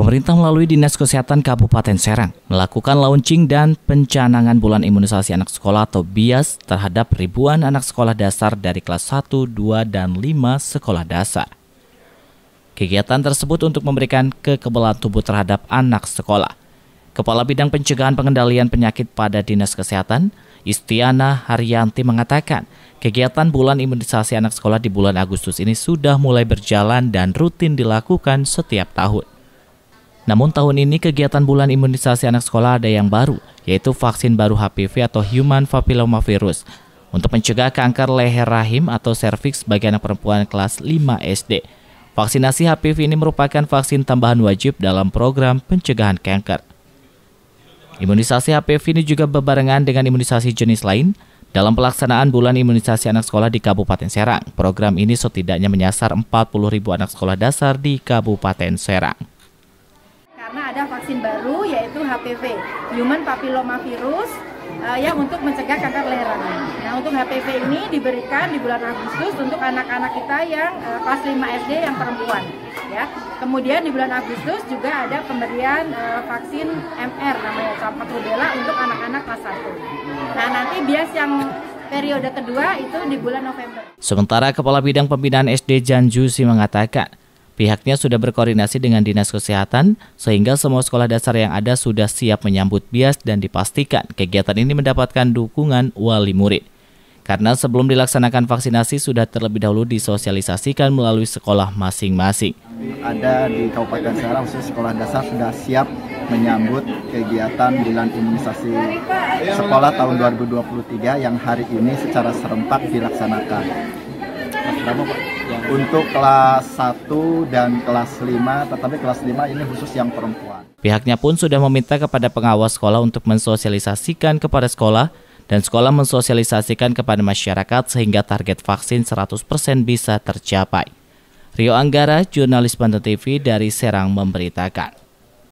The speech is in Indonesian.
pemerintah melalui Dinas Kesehatan Kabupaten Serang melakukan launching dan pencanangan bulan imunisasi anak sekolah atau BIAS terhadap ribuan anak sekolah dasar dari kelas 1, 2, dan 5 sekolah dasar. Kegiatan tersebut untuk memberikan kekebalan tubuh terhadap anak sekolah. Kepala Bidang Pencegahan Pengendalian Penyakit pada Dinas Kesehatan, Istiana Haryanti mengatakan, kegiatan bulan imunisasi anak sekolah di bulan Agustus ini sudah mulai berjalan dan rutin dilakukan setiap tahun. Namun tahun ini kegiatan bulan imunisasi anak sekolah ada yang baru, yaitu vaksin baru HPV atau Human Papilloma Virus untuk mencegah kanker leher rahim atau serviks bagi anak perempuan kelas 5 SD. Vaksinasi HPV ini merupakan vaksin tambahan wajib dalam program pencegahan kanker. Imunisasi HPV ini juga berbarengan dengan imunisasi jenis lain dalam pelaksanaan bulan imunisasi anak sekolah di Kabupaten Serang. Program ini setidaknya menyasar 40.000 anak sekolah dasar di Kabupaten Serang karena ada vaksin baru yaitu HPV Human Papilloma Virus uh, eh, yang untuk mencegah kanker leher. Nah untuk HPV ini diberikan di bulan Agustus untuk anak-anak kita yang uh, kelas 5 SD yang perempuan. Ya, kemudian di bulan Agustus juga ada pemberian uh, vaksin MR namanya campak rubella untuk anak-anak kelas 1. Nah nanti bias yang periode kedua itu di bulan November. Sementara Kepala Bidang Pembinaan SD Janjusi mengatakan, Pihaknya sudah berkoordinasi dengan Dinas Kesehatan sehingga semua sekolah dasar yang ada sudah siap menyambut bias dan dipastikan kegiatan ini mendapatkan dukungan wali murid. Karena sebelum dilaksanakan vaksinasi sudah terlebih dahulu disosialisasikan melalui sekolah masing-masing. Ada di Kabupaten Serang, sekolah dasar sudah siap menyambut kegiatan bulan imunisasi sekolah tahun 2023 yang hari ini secara serempak dilaksanakan berapa Pak? Untuk kelas 1 dan kelas 5, tetapi kelas 5 ini khusus yang perempuan. Pihaknya pun sudah meminta kepada pengawas sekolah untuk mensosialisasikan kepada sekolah dan sekolah mensosialisasikan kepada masyarakat sehingga target vaksin 100% bisa tercapai. Rio Anggara, jurnalis Banten TV dari Serang memberitakan.